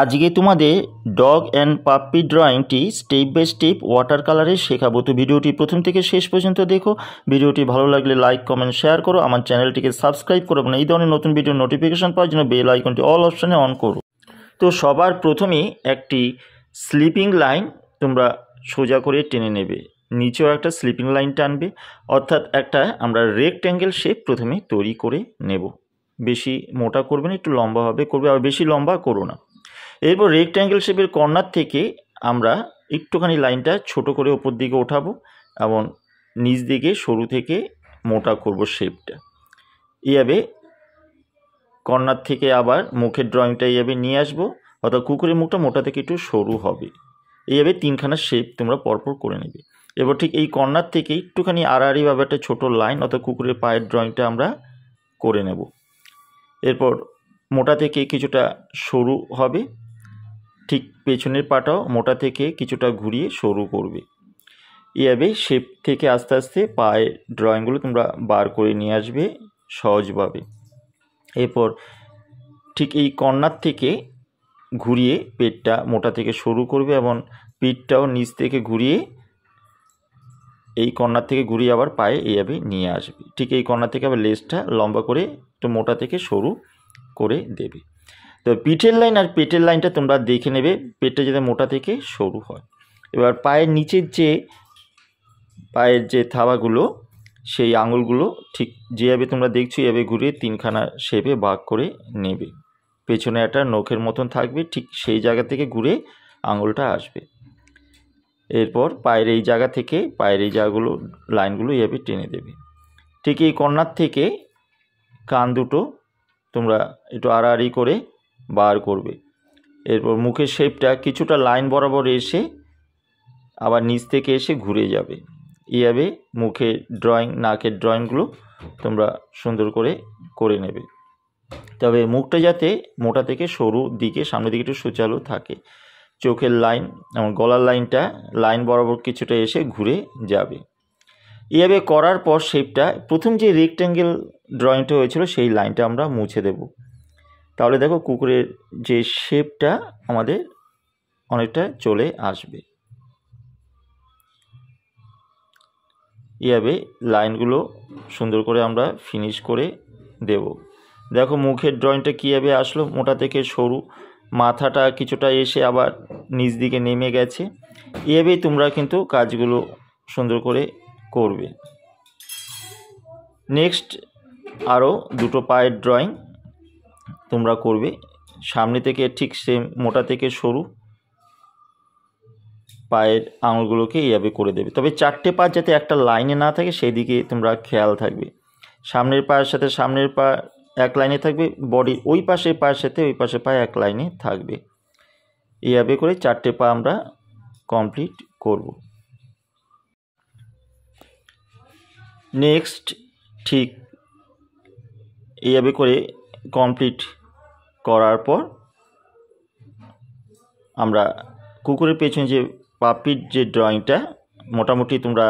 আজকে তোমাদের dog and puppy ড্রয়িংটি স্টেপ বাই স্টেপ ওয়াটার কালারে শেখাবো তো ভিডিওটি প্রথম থেকে শেষ পর্যন্ত দেখো ভিডিওটি ভালো লাগলে লাইক কমেন্ট শেয়ার করো আমার চ্যানেলটিকে সাবস্ক্রাইব করো না এই ধরনের নতুন ভিডিও নোটিফিকেশন পাওয়ার জন্য বেল আইকনটি অল অপশানে অন করো তো সবার প্রথমেই একটি স্লিপিং লাইন তোমরা সোজা করে টেনে নেবে নিচেও একটা স্লিপিং লাইন টানবে অর্থাৎ একটা আমরা রেক্ট্যাঙ্গেল শেপ প্রথমে তৈরি করে নেব বেশি মোটা করবে না একটু লম্বাভাবে করবে আর বেশি লম্বা করো না এরপর রেক্ট্যাঙ্গেল শেপের কর্নার থেকে আমরা একটুখানি লাইনটা ছোট করে ওপর দিকে ওঠাবো এবং নিচ দিকে সরু থেকে মোটা করব শেপটা এইভাবে কর্নার থেকে আবার মুখের ড্রয়িংটা এইভাবে নিয়ে আসবো অর্থাৎ কুকুরের মুখটা মোটা থেকে একটু সরু হবে এইভাবে তিনখানা শেপ তোমরা পরপর করে নেবে এবার ঠিক এই কর্নার থেকে একটুখানি আড়াআড়িভাবে একটা ছোটো লাইন অর্থাৎ কুকুরের পায়ের ড্রয়িংটা আমরা করে নেব এরপর মোটা থেকে কিছুটা সরু হবে ঠিক পেছনের পাটাও মোটা থেকে কিছুটা ঘুরিয়ে সরু করবে এভাবে শেপ থেকে আস্তে আস্তে পায়ের ড্রয়িংগুলো তোমরা বার করে নিয়ে আসবে সহজভাবে এরপর ঠিক এই কর্নার থেকে ঘুরিয়ে পেটটা মোটা থেকে সরু করবে এবং পিঠটাও নিচ থেকে ঘুরিয়ে এই কর্নার থেকে ঘুরিয়ে আবার পায়ে এইভাবে নিয়ে আসবে ঠিক এই কর্নার থেকে আবার লেজটা লম্বা করে একটু মোটা থেকে সরু করে দেবে তো পিঠের লাইন আর পেটের লাইনটা তোমরা দেখে নেবে পেটটা যাতে মোটা থেকে সরু হয় এবার পায়ের নিচের যে পায়ের যে থাবাগুলো সেই আঙুলগুলো ঠিক যেভাবে তোমরা দেখছো এভাবে ঘুরে তিনখানা শেপে ভাগ করে নেবে পেছনে একটা নখের মতন থাকবে ঠিক সেই জায়গা থেকে ঘুরে আঙুলটা আসবে এরপর পায়ের এই জায়গা থেকে পায়ের এই জায়গাগুলো লাইনগুলো এভাবে টেনে দেবে ঠিক এই কর্নার থেকে কান দুটো তোমরা একটু আড়াআড়ি করে বার করবে এরপর মুখের শেপটা কিছুটা লাইন বরাবর এসে আবার নিচ থেকে এসে ঘুরে যাবে এইভাবে মুখের ড্রয়িং নাকের ড্রয়িংগুলো তোমরা সুন্দর করে করে নেবে তবে মুখটা যাতে মোটা থেকে সরু দিকে সামনের দিকে একটু সুচালো থাকে চোখের লাইন এবং গলার লাইনটা লাইন বরাবর কিছুটা এসে ঘুরে যাবে এভাবে করার পর শেপটা প্রথম যে রেক্ট্যাঙ্গেল ড্রয়িংটা হয়েছিল সেই লাইনটা আমরা মুছে দেবো তাহলে দেখো কুকুরের যে শেপটা আমাদের অনেকটা চলে আসবে এভাবে লাইনগুলো সুন্দর করে আমরা ফিনিশ করে দেব দেখো মুখের ড্রয়িংটা কীভাবে আসলো মোটা থেকে সরু মাথাটা কিছুটা এসে আবার নিচ দিকে নেমে গেছে এভাবেই তোমরা কিন্তু কাজগুলো সুন্দর করে করবে নেক্সট আরও দুটো পায়ের ড্রয়িং তোমরা করবে সামনে থেকে ঠিক সেম মোটা থেকে সরু পায়ের আঙুলগুলোকে এইভাবে করে দেবে তবে চারটে পা যাতে একটা লাইনে না থাকে সেই দিকে তোমরা খেয়াল থাকবে সামনের পায়ের সাথে সামনের পা এক লাইনে থাকবে বডি ওই পাশে পায়ের সাথে ওই পাশে পায়ে এক লাইনে থাকবে এইভাবে করে চারটে পা আমরা কমপ্লিট করব নেক্সট ঠিক এইভাবে করে কমপ্লিট করার পর আমরা কুকুরের পেছনে যে পাপির যে ড্রয়িংটা মোটামুটি তোমরা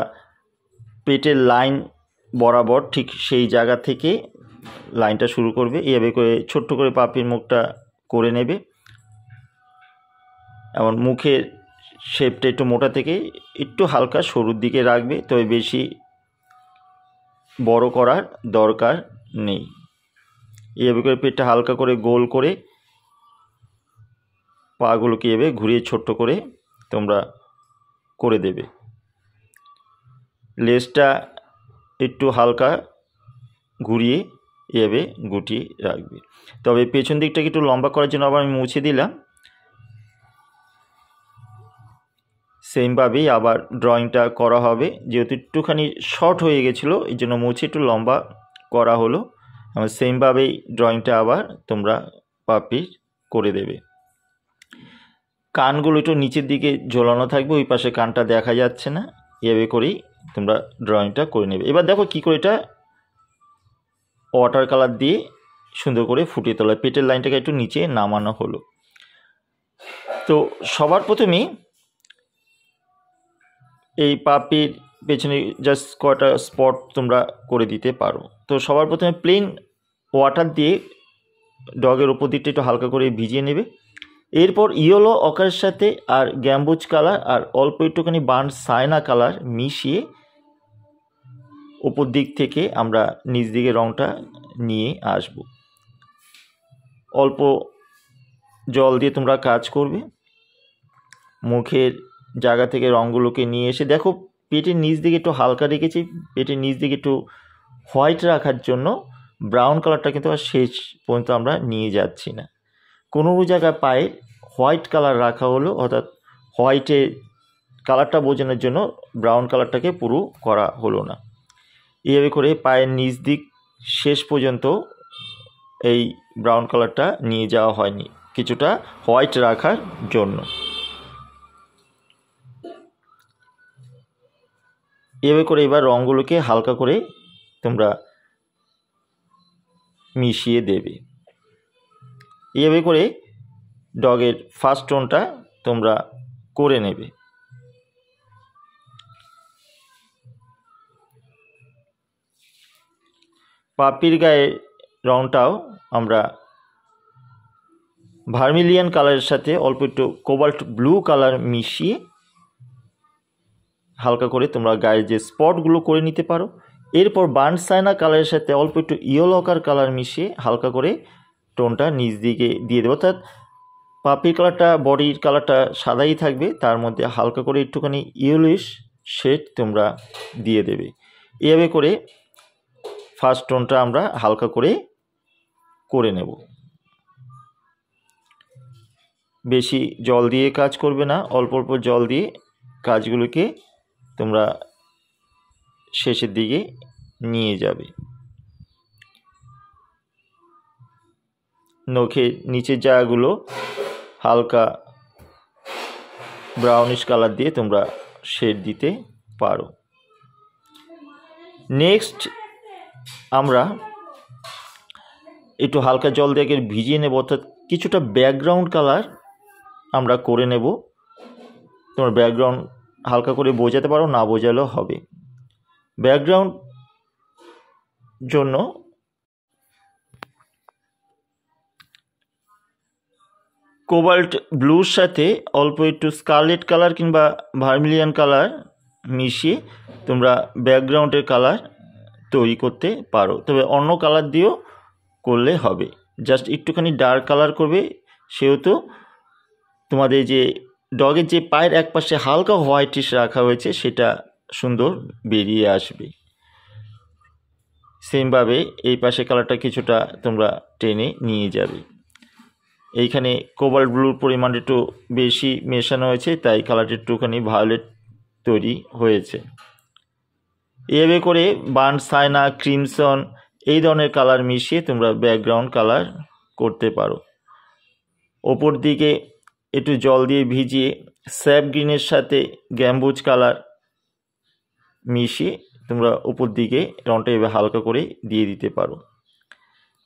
পেটের লাইন বরাবর ঠিক সেই জায়গা থেকে লাইনটা শুরু করবে এভাবে করে ছোট্ট করে পাপির মুখটা করে নেবে এমন মুখের শেপটা একটু মোটা থেকে একটু হালকা সরুর দিকে রাখবে তবে বেশি বড় করার দরকার নেই এভাবে করে পেটটা হালকা করে গোল করে পাগুলোকে এভাবে ঘুরিয়ে ছোট্ট করে তোমরা করে দেবে লেজটা একটু হালকা ঘুরিয়ে এভাবে গুটিয়ে রাখবে তবে পেছন দিকটাকে একটু লম্বা করার জন্য আবার আমি মুছে দিলাম সেমভাবেই আবার ড্রয়িংটা করা হবে যেহেতু একটুখানি শর্ট হয়ে গেছিলো এই জন্য মুছে একটু লম্বা করা হলো আমার সেমভাবেই ড্রয়িংটা আবার তোমরা পাপি করে দেবে কানগুলো একটু নিচের দিকে ঝোলানো থাকবে ওই পাশে কানটা দেখা যাচ্ছে না এভাবে করেই তোমরা ড্রয়িংটা করে নেবে এবার দেখো কি করে এটা ওয়াটার কালার দিয়ে সুন্দর করে ফুটিয়ে তোলা পেটের লাইনটাকে একটু নিচে নামানো হলো তো সবার প্রথমেই এই পাপির পেছনে জাস্ট কটা স্পট তোমরা করে দিতে পারো তো সবার প্রথমে প্লেন ওয়াটার দিয়ে ডগের ওপর দিকটা একটু হালকা করে ভিজিয়ে নেবে এরপর ইয়েলো অকারের সাথে আর গ্যাম্বুজ কালার আর অল্প একটুখানি বান সায়না কালার মিশিয়ে ওপর দিক থেকে আমরা নিজ দিকে রঙটা নিয়ে আসব অল্প জল দিয়ে তোমরা কাজ করবে মুখের জায়গা থেকে রঙগুলোকে নিয়ে এসে দেখো পেটের নিচ দিকে একটু হালকা রেখেছি পেটের নিচ দিকে একটু হোয়াইট রাখার জন্য ব্রাউন কালারটা কিন্তু আর শেষ পর্যন্ত আমরা নিয়ে যাচ্ছি না কোনো জায়গায় পায়ে হোয়াইট কালার রাখা হলো অর্থাৎ হোয়াইটে কালারটা বোঝানোর জন্য ব্রাউন কালারটাকে পুরো করা হলো না এইভাবে করে পায়ের নিচ দিক শেষ পর্যন্ত এই ব্রাউন কালারটা নিয়ে যাওয়া হয়নি কিছুটা হোয়াইট রাখার জন্য এভাবে করে এবার রঙগুলোকে হালকা করে তোমরা মিশিয়ে দেবে এভাবে করে ডগের ফার্স্ট টোনটা তোমরা করে নেবে পাপির গায়ে রঙটাও আমরা ভার্মিলিয়ান কালারের সাথে অল্প একটু কোবাল্ট ব্লু কালার মিশিয়ে হালকা করে তোমরা গায়ে যে স্পটগুলো করে নিতে পারো এরপর বার্নসাইনা কালারের সাথে অল্প একটু ইয়েলোকার কালার মিশিয়ে হালকা করে টোনটা নিচ দিকে দিয়ে দেবো অর্থাৎ পাপির কালারটা বডির কালারটা সাদাই থাকবে তার মধ্যে হালকা করে একটুখানি ইয়েলোইশ শেড তোমরা দিয়ে দেবে এভাবে করে ফার্স্ট টোনটা আমরা হালকা করে করে নেব বেশি জল দিয়ে কাজ করবে না অল্প অল্প জল দিয়ে কাজগুলোকে তোমরা শেষের দিকে নিয়ে যাবে নখের নিচের জায়গাগুলো হালকা ব্রাউনিশ কালার দিয়ে তোমরা শেড দিতে পারো নেক্সট আমরা একটু হালকা জল দিয়ে ভিজিয়ে নেব অর্থাৎ কিছুটা ব্যাকগ্রাউন্ড কালার আমরা করে নেব তোমার ব্যাকগ্রাউন্ড হালকা করে বোঝাতে পারো না বোঝালেও হবে ব্যাকগ্রাউন্ড জন্য কোবাল্ট ব্লুর সাথে অল্প একটু স্কারলেট কালার কিংবা ভার্মিলিয়ান কালার মিশিয়ে তোমরা ব্যাকগ্রাউন্ডের কালার তৈরি করতে পারো তবে অন্য কালার দিয়েও করলে হবে জাস্ট একটুখানি ডার্ক কালার করবে সেহেতু তোমাদের যে ডগের যে পায়ের এক পাশে হালকা হোয়াইটিশ রাখা হয়েছে সেটা সুন্দর বেরিয়ে আসবে সেমভাবে এই পাশে কালারটা কিছুটা তোমরা টেনে নিয়ে যাবে এইখানে কোবাল ব্লুর পরিমাণ একটু বেশি মেশানো হয়েছে তাই কালারটা একটুখানি ভায়োলেট তৈরি হয়েছে এভাবে করে বান সায়না ক্রিমসন এই ধরনের কালার মিশিয়ে তোমরা ব্যাকগ্রাউন্ড কালার করতে পারো ওপর দিকে একটু জল দিয়ে ভিজিয়ে স্যাপ গ্রিনের সাথে গ্যাম্বুজ কালার মিশিয়ে তোমরা উপর দিকে রঙটা এবার হালকা করে দিয়ে দিতে পারো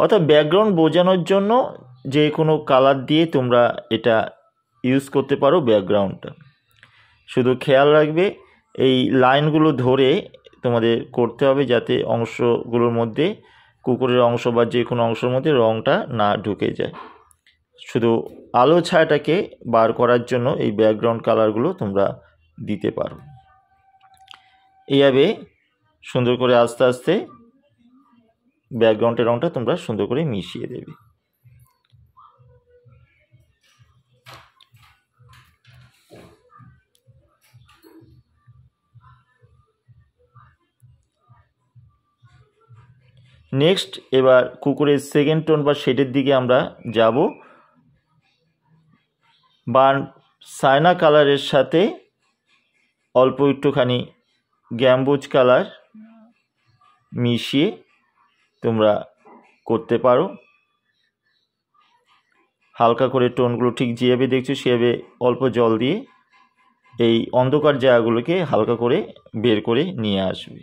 অর্থাৎ ব্যাকগ্রাউন্ড বোঝানোর জন্য যে কোনো কালার দিয়ে তোমরা এটা ইউজ করতে পারো ব্যাকগ্রাউন্ডটা শুধু খেয়াল রাখবে এই লাইনগুলো ধরে তোমাদের করতে হবে যাতে অংশগুলোর মধ্যে কুকুরের অংশ বা যে কোনো অংশের মধ্যে রঙটা না ঢুকে যায় শুধু আলো ছায়াটাকে বার করার জন্য এই ব্যাকগ্রাউন্ড কালারগুলো তোমরা দিতে পারো এইভাবে সুন্দর করে আস্তে আস্তে ব্যাকগ্রাউন্ডের রঙটা তোমরা সুন্দর করে মিশিয়ে দেবে নেক্সট এবার কুকুরের সেকেন্ড টোন বা শেডের দিকে আমরা যাব বা সায়না কালারের সাথে অল্প একটুখানি গ্যাম্বুজ কালার মিশিয়ে তোমরা করতে পারো হালকা করে টোনগুলো ঠিক যেভাবে দেখছো সেভাবে অল্প জল দিয়ে এই অন্ধকার জায়গাগুলোকে হালকা করে বের করে নিয়ে আসবে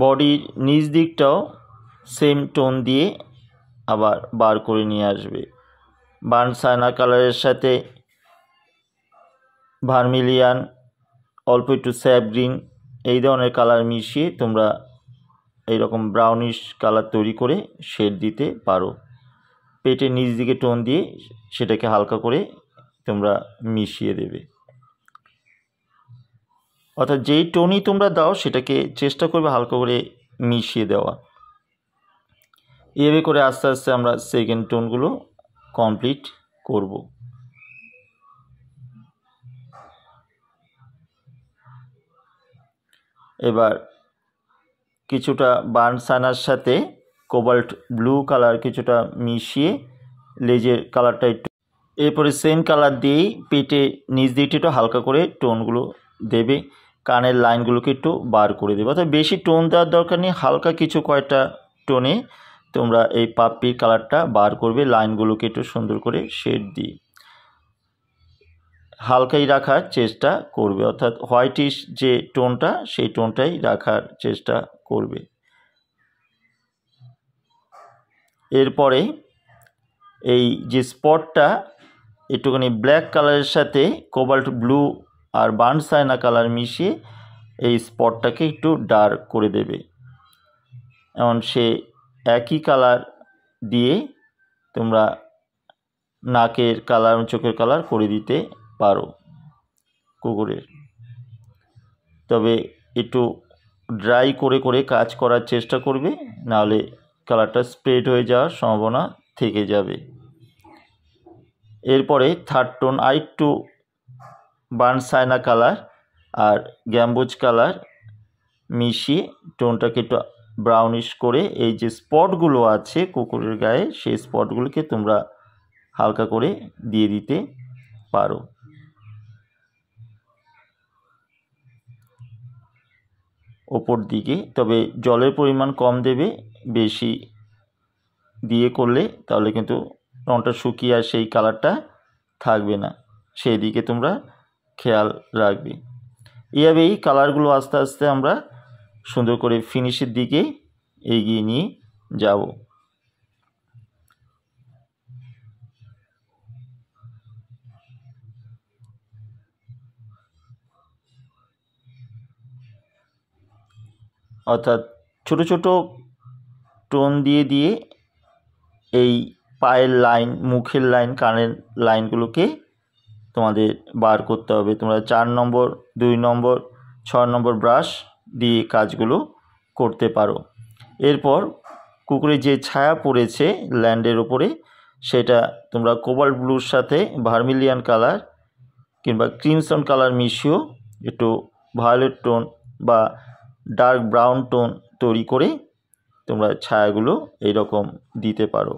বডির নিচ দিকটাও সেম টোন দিয়ে আবার বার করে নিয়ে আসবে বানসানা কালারের সাথে ভার্মিলিয়ান অল্প একটু স্যাপ গ্রিন এই ধরনের কালার মিশিয়ে তোমরা এইরকম ব্রাউনিশ কালার তৈরি করে শেড দিতে পারো পেটের নিচ দিকে টোন দিয়ে সেটাকে হালকা করে তোমরা মিশিয়ে দেবে অর্থাৎ যেই টোনই তোমরা দাও সেটাকে চেষ্টা করবে হালকা করে মিশিয়ে দেওয়া এভাবে করে আস্তে আস্তে আমরা সেকেন্ড টোনগুলো কমপ্লিট করব এবার কিছুটা সানার সাথে কোবাল্ট ব্লু কালার কিছুটা মিশিয়ে লেজের কালারটা একটু এরপরে সেম কালার দিয়েই পেটে নিচ দিয়ে হালকা করে টোনগুলো দেবে কানের লাইনগুলোকে একটু বার করে দেবে অর্থাৎ বেশি টোন দেওয়ার দরকার নেই হালকা কিছু কয়েকটা টোনে তোমরা এই পাপড়ির কালারটা বার করবে লাইনগুলোকে একটু সুন্দর করে শেড দিয়ে হালকাই রাখার চেষ্টা করবে অর্থাৎ হোয়াইটিশ যে টোনটা সেই টোনটাই রাখার চেষ্টা করবে এরপরে এই যে স্পটটা একটুখানি ব্ল্যাক কালারের সাথে কোবাল্ট ব্লু আর বার্ন সাইনা কালার মিশিয়ে এই স্পটটাকে একটু ডার্ক করে দেবে এমন সে একই কালার দিয়ে তোমরা নাকের কালার চোখের কালার করে দিতে পারো কুকুরের তবে একটু ড্রাই করে করে কাজ করার চেষ্টা করবে নাহলে কালারটা স্প্রেড হয়ে যাওয়ার সম্ভাবনা থেকে যাবে এরপরে থার্ড টোন আইট টু বার্নসাইনা কালার আর গ্যাম্বুজ কালার মিশিয়ে টোনটাকে একটু ব্রাউনিশ করে এই যে স্পটগুলো আছে কুকুরের গায়ে সেই স্পটগুলোকে তোমরা হালকা করে দিয়ে দিতে পারো ওপর দিকে তবে জলের পরিমাণ কম দেবে বেশি দিয়ে করলে তাহলে কিন্তু রঙটা শুকিয়ে আর সেই কালারটা থাকবে না সেই দিকে তোমরা খেয়াল রাখবি এভাবেই কালারগুলো আস্তে আস্তে আমরা সুন্দর করে ফিনিশের দিকে এগিয়ে নিয়ে যাব অর্থাৎ ছোট ছোট টোন দিয়ে দিয়ে এই পায়ের লাইন মুখের লাইন কানের লাইনগুলোকে তোমাদের বার করতে হবে তোমরা চার নম্বর দুই নম্বর ছ নম্বর ব্রাশ দিয়ে কাজগুলো করতে পারো এরপর কুকুরে যে ছায়া পড়েছে ল্যান্ডের ওপরে সেটা তোমরা কোবাল্ট ব্লুর সাথে ভার্মিলিয়ান কালার কিংবা ক্রিমসন কালার মিশিয়েও একটু ভায়োলেট টোন বা ডার্ক ব্রাউন টোন তৈরি করে তোমরা ছায়াগুলো এইরকম দিতে পারো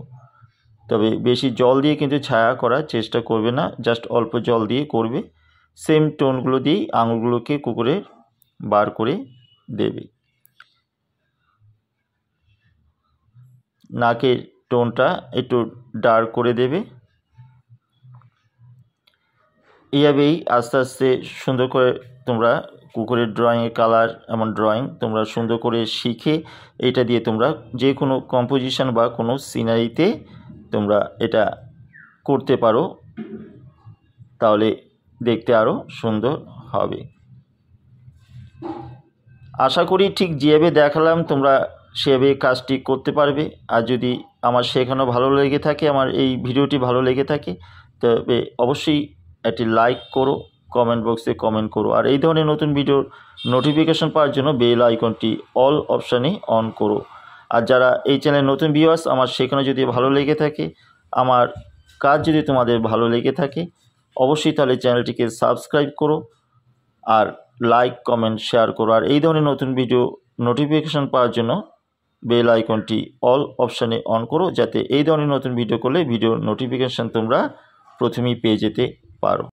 তবে বেশি জল দিয়ে কিন্তু ছায়া করার চেষ্টা করবে না জাস্ট অল্প জল দিয়ে করবে সেম টোনগুলো দিয়েই আঙুলগুলোকে কুকুরের বার করে দেবে নাকের টোনটা একটু ডার্ক করে দেবে এইভাবেই আস্তে আস্তে সুন্দর করে তোমরা কুকুরের ড্রয়িংয়ের কালার এমন ড্রয়িং তোমরা সুন্দর করে শিখে এটা দিয়ে তোমরা যে কোনো কম্পোজিশন বা কোনো সিনারিতে তোমরা এটা করতে পারো তাহলে দেখতে আরও সুন্দর হবে আশা করি ঠিক যেভাবে দেখালাম তোমরা সেভাবে কাজটি করতে পারবে আর যদি আমার শেখানো ভালো লেগে থাকে আমার এই ভিডিওটি ভালো লেগে থাকে তবে অবশ্যই একটি লাইক করো কমেন্ট বক্সে কমেন্ট করো আর এই ধরনের নতুন ভিডিওর নোটিফিকেশন পাওয়ার জন্য বেল আইকনটি অল অপশানে অন করো আর যারা এই চ্যানেল নতুন ভিউয়ার্স আমার সেখানে যদি ভালো লেগে থাকে আমার কাজ যদি তোমাদের ভালো লেগে থাকে অবশ্যই তাহলে চ্যানেলটিকে সাবস্ক্রাইব করো আর লাইক কমেন্ট শেয়ার করো আর এই ধরনের নতুন ভিডিও নোটিফিকেশান পাওয়ার জন্য বেল আইকনটি অল অপশানে অন করো যাতে এই ধরনের নতুন ভিডিও করলে ভিডিও নোটিফিকেশান তোমরা প্রথমেই পেয়ে যেতে পারো